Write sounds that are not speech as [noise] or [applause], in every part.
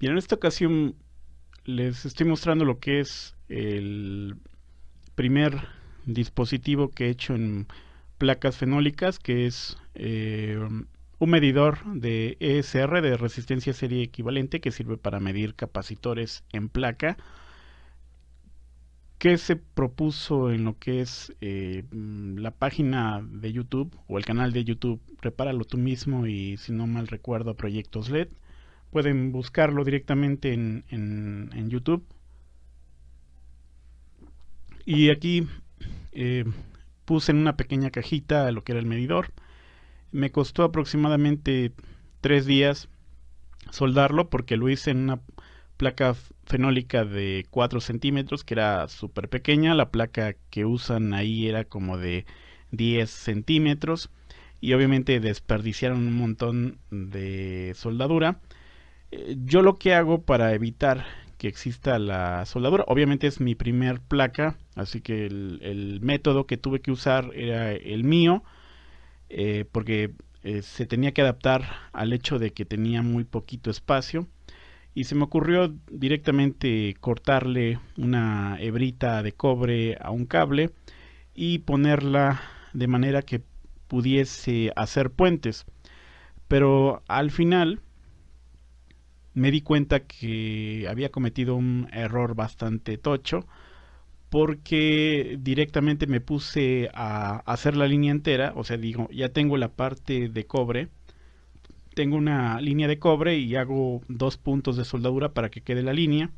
Bien, en esta ocasión les estoy mostrando lo que es el primer dispositivo que he hecho en placas fenólicas, que es eh, un medidor de ESR, de resistencia serie equivalente, que sirve para medir capacitores en placa, que se propuso en lo que es eh, la página de YouTube o el canal de YouTube Repáralo tú mismo y si no mal recuerdo Proyectos LED pueden buscarlo directamente en, YouTube. Y aquí eh, puse en una pequeña cajita lo que era el medidor. Me costó aproximadamente tres días soldarlo porque lo hice en una placa fenólica de 4 centímetros que era súper pequeña. La placa que usan ahí era como de 10 centímetros y obviamente desperdiciaron un montón de soldadura eh, yo lo que hago para evitar que exista la soldadura, obviamente es mi primer placa, así que el, método que tuve que usar era el mío, eh, porque eh, se tenía que adaptar al hecho de que tenía muy poquito espacio y se me ocurrió directamente cortarle una hebrita de cobre a un cable y ponerla de manera que pudiese hacer puentes. Pero al final me di cuenta que había cometido un error bastante tocho porque directamente me puse a hacer la línea entera, o sea, digo, ya tengo la parte de cobre, tengo una línea de cobre y hago dos puntos de soldadura para que quede la línea.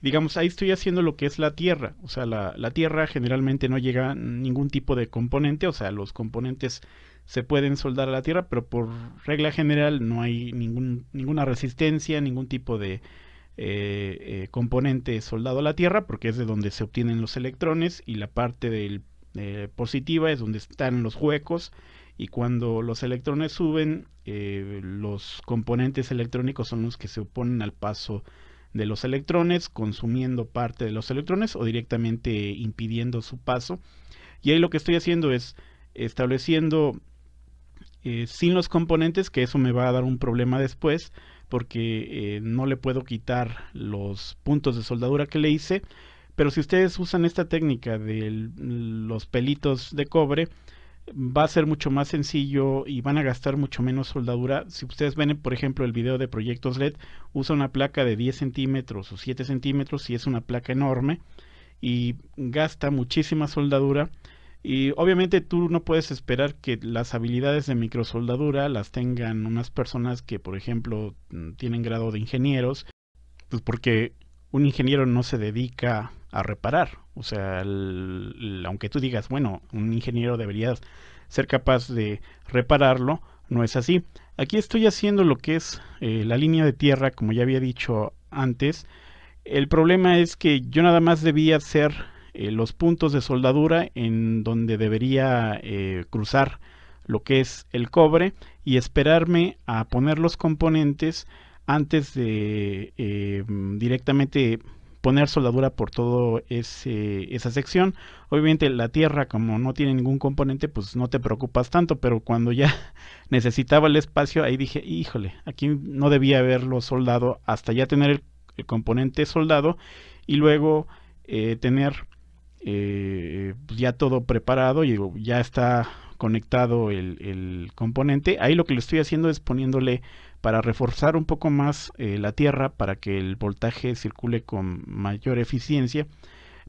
Digamos, ahí estoy haciendo lo que es la tierra, o sea, la, tierra generalmente no llega ningún tipo de componente, o sea, los componentes se pueden soldar a la tierra, pero por regla general no hay ningún, ninguna resistencia, ningún tipo de eh, eh, componente soldado a la tierra, porque es de donde se obtienen los electrones y la parte del, eh, positiva es donde están los huecos y cuando los electrones suben, los componentes electrónicos son los que se oponen al paso de los electrones, consumiendo parte de los electrones o directamente impidiendo su paso. Y ahí lo que estoy haciendo es estableciendo eh, sin los componentes, que eso me va a dar un problema después, porque eh, no le puedo quitar los puntos de soldadura que le hice. Pero si ustedes usan esta técnica de los pelitos de cobre, va a ser mucho más sencillo y van a gastar mucho menos soldadura. Si ustedes ven, por ejemplo, el video de proyectos LED, usa una placa de 10 centímetros o 7 centímetros y es una placa enorme y gasta muchísima soldadura y obviamente tú no puedes esperar que las habilidades de microsoldadura las tengan unas personas que, por ejemplo, mm, tienen grado de ingenieros, pues porque un ingeniero no se dedica a reparar. O sea, aunque tú digas, bueno, un ingeniero debería ser capaz de repararlo, no es así. Aquí estoy haciendo lo que es eh, la línea de tierra, como ya había dicho antes. El problema es que yo nada más debía ser. Eh, los puntos de soldadura en donde debería eh, cruzar lo que es el cobre y esperarme a poner los componentes antes de eh, directamente poner soldadura por toda esa sección. Obviamente la tierra como no tiene ningún componente pues no te preocupas tanto, pero cuando ya [laughs] necesitaba el espacio ahí dije, híjole, aquí no debía haberlo soldado hasta ya tener el, componente soldado y luego tener eh, pues, ya todo preparado y ya está conectado el, componente. Ahí lo que le estoy haciendo es poniéndole para reforzar un poco más eh, la tierra para que el voltaje circule con mayor eficiencia.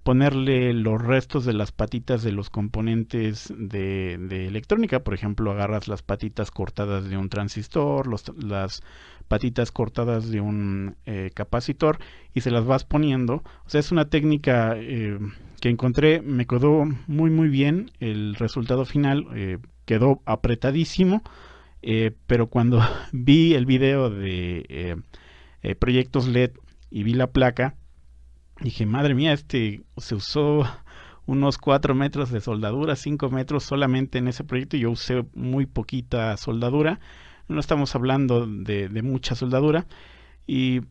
Ponerle los restos de las patitas de los componentes de, electrónica. Por ejemplo, agarras las patitas cortadas de un transistor, las patitas cortadas de un eh, capacitor y se las vas poniendo. O sea, es una técnica eh, que encontré, me quedó muy muy bien. El resultado final eh, quedó apretadísimo, pero cuando [laughs] vi el video de proyectos LED y vi la placa, dije, madre mía, este se usó unos 4 metros de soldadura, 5 metros solamente en ese proyecto. Yo usé muy poquita soldadura no estamos hablando de, mucha soldadura y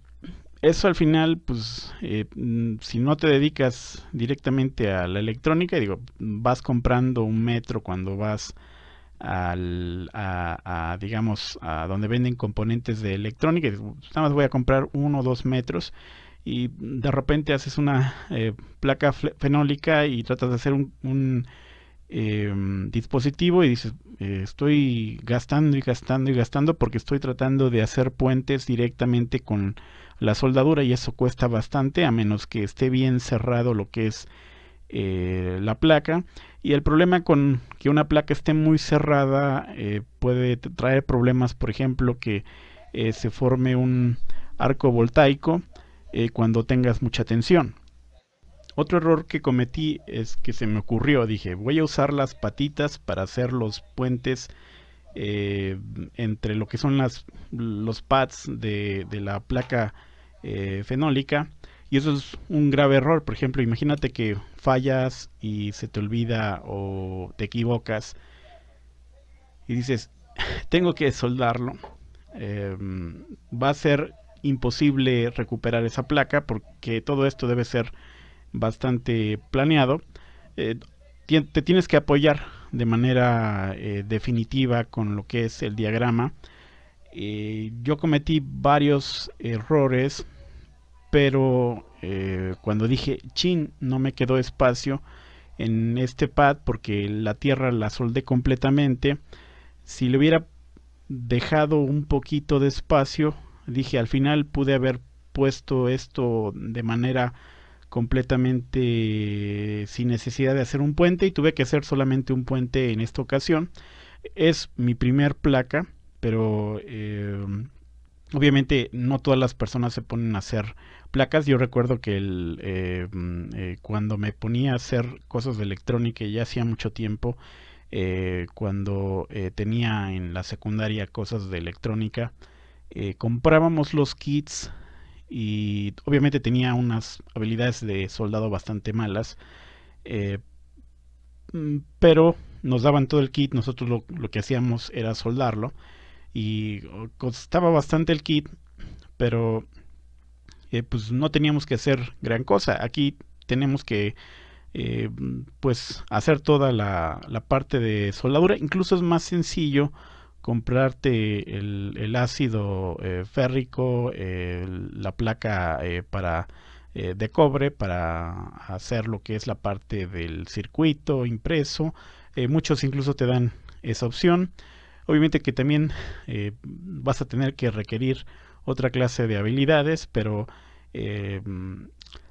eso al final, pues, eh, mm, si no te dedicas directamente a la electrónica, digo, vas comprando un metro cuando vas al, a, digamos, a donde venden componentes de electrónica, pues, nada más voy a comprar uno o dos metros y de repente haces una eh, placa fenólica y tratas de hacer un Em, dispositivo y dices, eh, estoy gastando y gastando y gastando porque estoy tratando de hacer puentes directamente con la soldadura y eso cuesta bastante a menos que esté bien cerrado lo que es eh, la placa y el problema con que una placa esté muy cerrada eh, puede traer problemas por ejemplo que se forme un arco voltaico cuando tengas mucha tensión otro error que cometí es que se me ocurrió, dije, voy a usar las patitas para hacer los puentes eh, entre lo que son las, los pads de, la placa eh, fenólica. Y eso es un grave error. Por ejemplo, imagínate que fallas y se te olvida o te equivocas y dices, [laughs] tengo que soldarlo. Em, va a ser imposible recuperar esa placa porque todo esto debe ser bastante planeado, eh, te tienes que apoyar de manera eh, definitiva con lo que es el diagrama. Eh, yo cometí varios errores, pero cuando dije, chin, no me quedó espacio en este pad porque la tierra la soldé completamente. Si le hubiera dejado un poquito de espacio, dije, al final pude haber puesto esto de manera completamente eh, sin necesidad de hacer un puente y tuve que hacer solamente un puente en esta ocasión. Es mi primer placa, pero eh, obviamente no todas las personas se ponen a hacer placas. Yo recuerdo que el, eh, mm, cuando me ponía a hacer cosas de electrónica ya hacía mucho tiempo, cuando tenía en la secundaria cosas de electrónica, comprábamos los kits y obviamente tenía unas habilidades de soldado bastante malas, eh, mm, pero nos daban todo el kit, nosotros lo, que hacíamos era soldarlo y oh, costaba bastante el kit, pero eh, pues no teníamos que hacer gran cosa. Aquí tenemos que eh, pues hacer toda la, la parte de soldadura, incluso es más sencillo comprarte el, ácido eh, férrico, eh, la placa eh, para de cobre para hacer lo que es la parte del circuito impreso. muchos incluso te dan esa opción. Obviamente que también vas a tener que requerir otra clase de habilidades, pero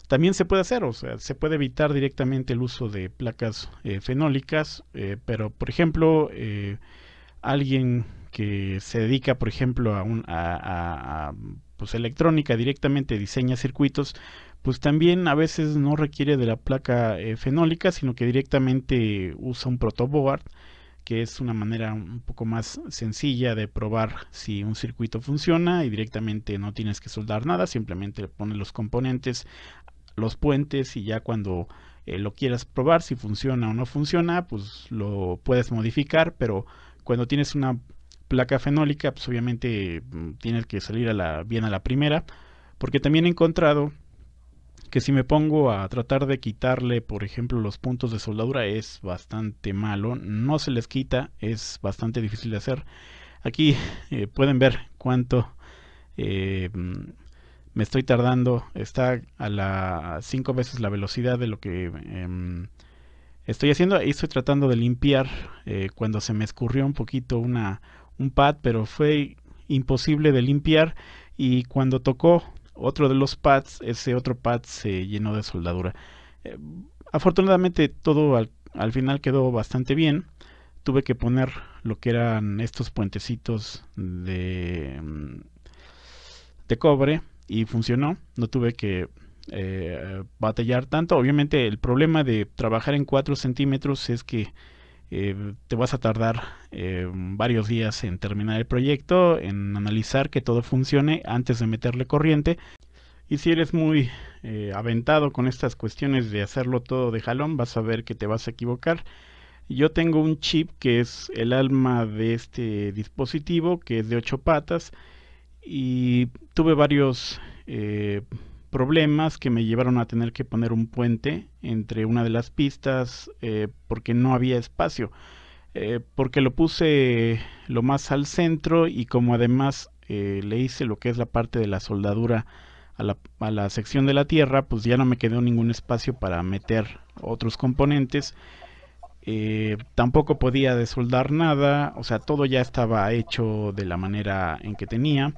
también se puede hacer, o sea, se puede evitar directamente el uso de placas fenólicas, pero por ejemplo, alguien que se dedica, por ejemplo, a, un, pues, electrónica directamente, diseña circuitos, pues también a veces no requiere de la placa eh, fenólica, sino que directamente usa un protoboard, que es una manera un poco más sencilla de probar si un circuito funciona y directamente no tienes que soldar nada, simplemente le pones los componentes, los puentes y ya cuando eh, lo quieras probar, si funciona o no funciona, pues lo puedes modificar, pero cuando tienes una placa fenólica, pues obviamente mm, tienes que salir a la, bien a la primera, porque también he encontrado que si me pongo a tratar de quitarle, por ejemplo, los puntos de soldadura es bastante malo, no se les quita, es bastante difícil de hacer. Aquí [laughs] eh, pueden ver cuánto eh, mm, me estoy tardando, está a la cinco veces la velocidad de lo que em, estoy haciendo, ahí estoy tratando de limpiar eh, cuando se me escurrió un poquito una, un pad, pero fue imposible de limpiar y cuando tocó otro de los pads, ese otro pad se llenó de soldadura. Eh, afortunadamente todo al, al, final quedó bastante bien. Tuve que poner lo que eran estos puentecitos de, mm, de cobre y funcionó. No tuve que eh, batallar tanto. Obviamente el problema de trabajar en 4 centímetros es que eh, te vas a tardar eh, varios días en terminar el proyecto, en analizar que todo funcione antes de meterle corriente. Y si eres muy aventado con estas cuestiones de hacerlo todo de jalón, vas a ver que te vas a equivocar. Yo tengo un chip que es el alma de este dispositivo, que es de 8 patas, y tuve varios problemas que me llevaron a tener que poner un puente entre una de las pistas eh, porque no había espacio. Eh, porque lo puse lo más al centro y como además eh, le hice lo que es la parte de la soldadura a la, a la sección de la tierra, pues ya no me quedó ningún espacio para meter otros componentes. tampoco podía desoldar nada, o sea, todo ya estaba hecho de la manera en que tenía,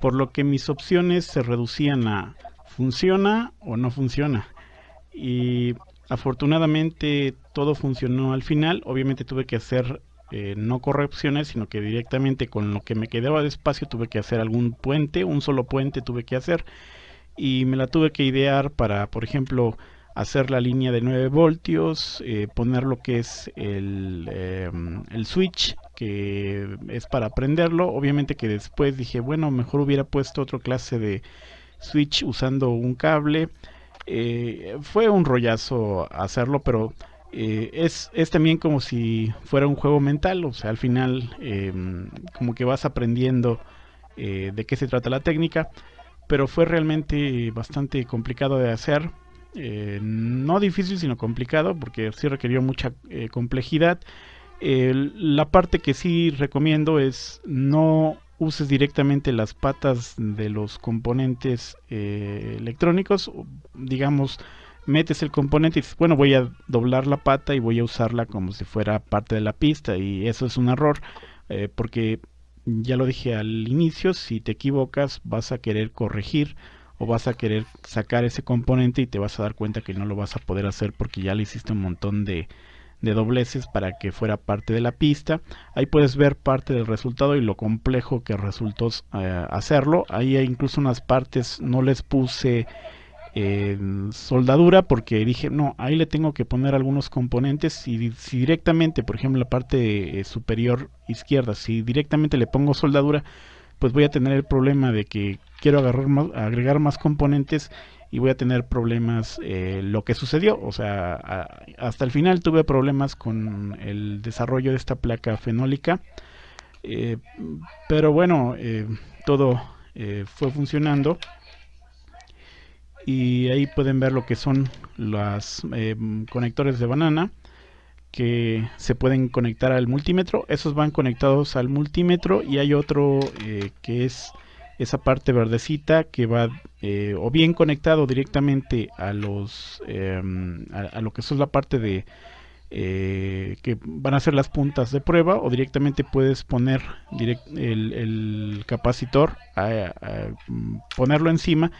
por lo que mis opciones se reducían a ¿funciona o no funciona? Y afortunadamente todo funcionó al final, obviamente tuve que hacer eh, no correcciones, sino que directamente con lo que me quedaba de espacio tuve que hacer algún puente, un solo puente tuve que hacer y me la tuve que idear para, por ejemplo, hacer la línea de 9 voltios, eh, poner lo que es el, em, el, switch que es para prenderlo. Obviamente que después dije, bueno, mejor hubiera puesto otra clase de Switch usando un cable. Eh, fue un rollazo hacerlo, pero eh, es, es, también como si fuera un juego mental, o sea, al final em, como que vas aprendiendo eh, de qué se trata la técnica, pero fue realmente bastante complicado de hacer. no difícil, sino complicado, porque sí requirió mucha complejidad. la parte que sí recomiendo es no uses directamente las patas de los componentes eh, electrónicos, digamos, metes el componente y dices, bueno, voy a doblar la pata y voy a usarla como si fuera parte de la pista y eso es un error eh, porque ya lo dije al inicio, si te equivocas vas a querer corregir o vas a querer sacar ese componente y te vas a dar cuenta que no lo vas a poder hacer porque ya le hiciste un montón de, de dobleces para que fuera parte de la pista. Ahí puedes ver parte del resultado y lo complejo que resultó eh, hacerlo. Ahí hay incluso unas partes no les puse eh, soldadura porque dije, no, ahí le tengo que poner algunos componentes y si directamente, por ejemplo, la parte eh, superior izquierda, si directamente le pongo soldadura, pues voy a tener el problema de que quiero agregar más componentes y voy a tener problemas eh, lo que sucedió. O sea, hasta el final tuve problemas con el desarrollo de esta placa fenólica. Eh, pero bueno, eh, todo fue funcionando. Y ahí pueden ver lo que son los conectores de banana que se pueden conectar al multímetro. Esos van conectados al multímetro y hay otro eh, que es esa parte verdecita que va eh, o bien conectado directamente a los em, a, lo que es la parte de eh, que van a ser las puntas de prueba o directamente puedes poner el, capacitor a mm, ponerlo encima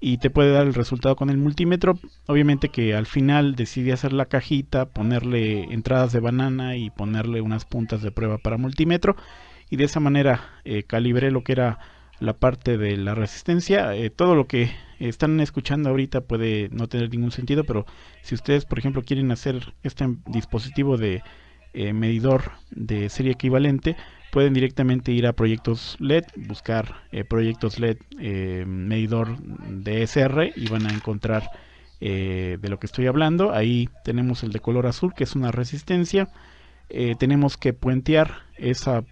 y te puede dar el resultado con el multímetro. Obviamente que al final decidí hacer la cajita, ponerle entradas de banana y ponerle unas puntas de prueba para multímetro y de esa manera eh, calibré lo que era la parte de la resistencia. Eh, todo lo que están escuchando ahorita puede no tener ningún sentido, pero si ustedes, por ejemplo, quieren hacer este dispositivo de eh, medidor de serie equivalente, pueden directamente ir a proyectos LED, buscar eh, proyectos LED eh, medidor DSR y van a encontrar eh, de lo que estoy hablando. Ahí tenemos el de color azul que es una resistencia. tenemos que puentear ese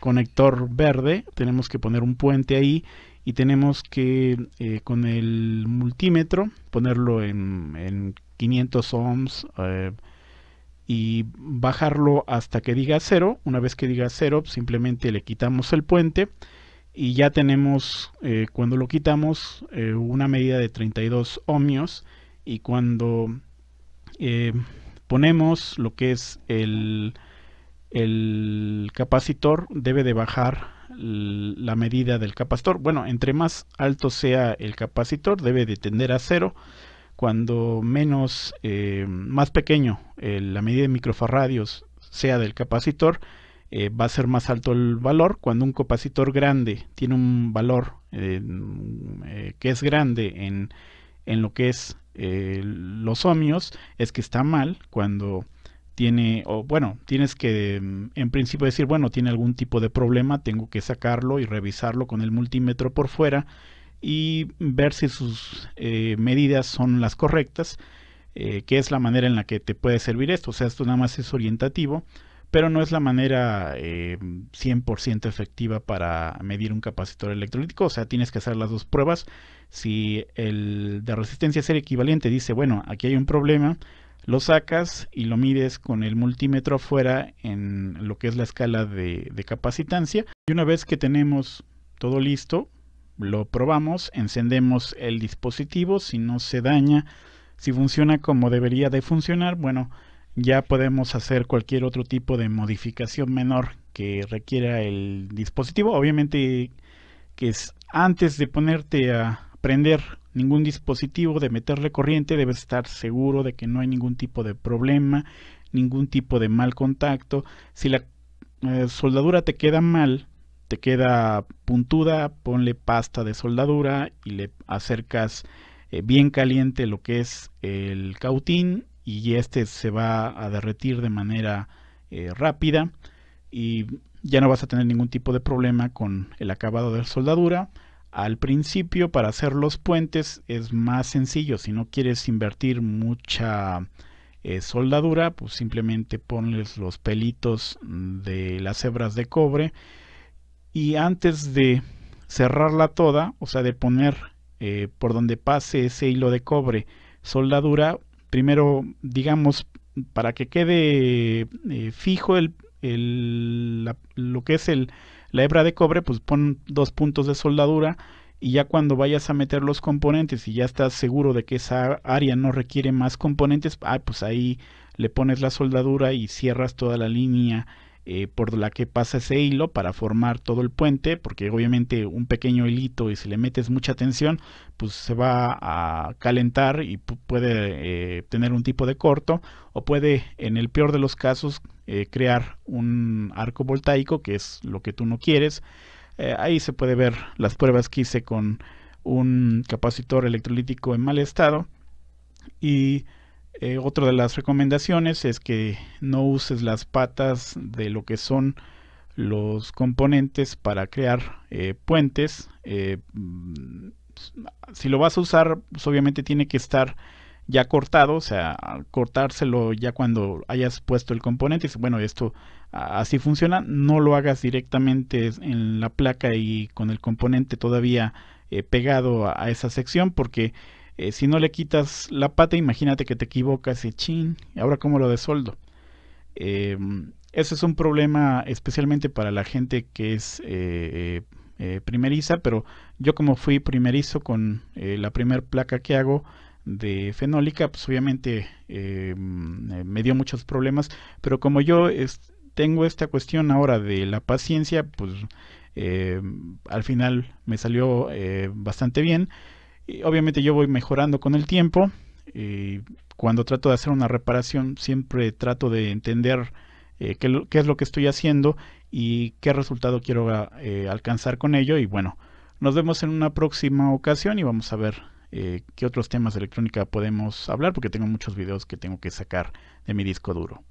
conector verde, tenemos que poner un puente ahí y tenemos que con el multímetro ponerlo en, en 500 ohms y bajarlo hasta que diga cero. Una vez que diga cero, simplemente le quitamos el puente y ya tenemos, eh, cuando lo quitamos, eh, una medida de 32 ohmios y cuando eh, ponemos lo que es el, el capacitor, debe de bajar la medida del capacitor. Bueno, entre más alto sea el capacitor, debe de tender a cero cuando menos eh, más pequeño la medida de microfarradios sea del capacitor, eh, va a ser más alto el valor. Cuando un capacitor grande tiene un valor eh, que es grande en, en lo que es los ohmios, es que está mal cuando tiene, o bueno, tienes que mm, en principio decir, bueno, tiene algún tipo de problema, tengo que sacarlo y revisarlo con el multímetro por fuera y ver si sus eh, medidas son las correctas, eh, que es la manera en la que te puede servir esto. O sea, esto nada más es orientativo, pero no es la manera 100% eh, efectiva para medir un capacitor electrolítico. O sea, tienes que hacer las dos pruebas. Si el de resistencia ser equivalente dice, bueno, aquí hay un problema, lo sacas y lo mides con el multímetro afuera en lo que es la escala de capacitancia. Y una vez que tenemos todo listo, lo probamos, encendemos el dispositivo, si no se daña, si funciona como debería de funcionar, bueno, ya podemos hacer cualquier otro tipo de modificación menor que requiera el dispositivo. Obviamente que es antes de ponerte a prender ningún dispositivo, de meterle corriente, debes estar seguro de que no hay ningún tipo de problema, ningún tipo de mal contacto. Si la eh, soldadura te queda mal, te queda puntuda, ponle pasta de soldadura y le acercas eh, bien caliente lo que es el cautín y este se va a derretir de manera eh, rápida y ya no vas a tener ningún tipo de problema con el acabado de soldadura. Al principio para hacer los puentes es más sencillo, si no quieres invertir mucha eh, soldadura, pues simplemente ponles los pelitos de las hebras de cobre y antes de cerrarla toda, o sea, de poner eh, por donde pase ese hilo de cobre soldadura, primero, digamos, para que quede eh, fijo el, lo que es el, la hebra de cobre, pues pon dos puntos de soldadura y ya cuando vayas a meter los componentes y ya estás seguro de que esa área no requiere más componentes, ah, pues ahí le pones la soldadura y cierras toda la línea eh, por la que pasa ese hilo para formar todo el puente, porque obviamente un pequeño hilito y si le metes mucha tensión, pues se va a calentar y puede eh, tener un tipo de corto o puede, en el peor de los casos, eh, crear un arco voltaico, que es lo que tú no quieres. ahí se puede ver las pruebas que hice con un capacitor electrolítico en mal estado y eh, otra de las recomendaciones es que no uses las patas de lo que son los componentes para crear eh, puentes. Eh, mm, si lo vas a usar, pues, obviamente tiene que estar ya cortado, o sea, cortárselo ya cuando hayas puesto el componente. Bueno, esto así funciona. No lo hagas directamente en la placa y con el componente todavía pegado a, esa sección porque eh, si no le quitas la pata, imagínate que te equivocas y chin, ahora cómo lo desoldo. Eh, ese eso es un problema especialmente para la gente que es eh, primeriza, pero yo como fui primerizo con la primer placa que hago de fenólica, pues obviamente mm, me dio muchos problemas, pero como yo tengo esta cuestión ahora de la paciencia, pues al final me salió bastante bien obviamente yo voy mejorando con el tiempo. Y cuando trato de hacer una reparación siempre trato de entender eh, qué, es lo que estoy haciendo y qué resultado quiero eh, alcanzar con ello. Y bueno, nos vemos en una próxima ocasión y vamos a ver eh, qué otros temas de electrónica podemos hablar porque tengo muchos videos que tengo que sacar de mi disco duro.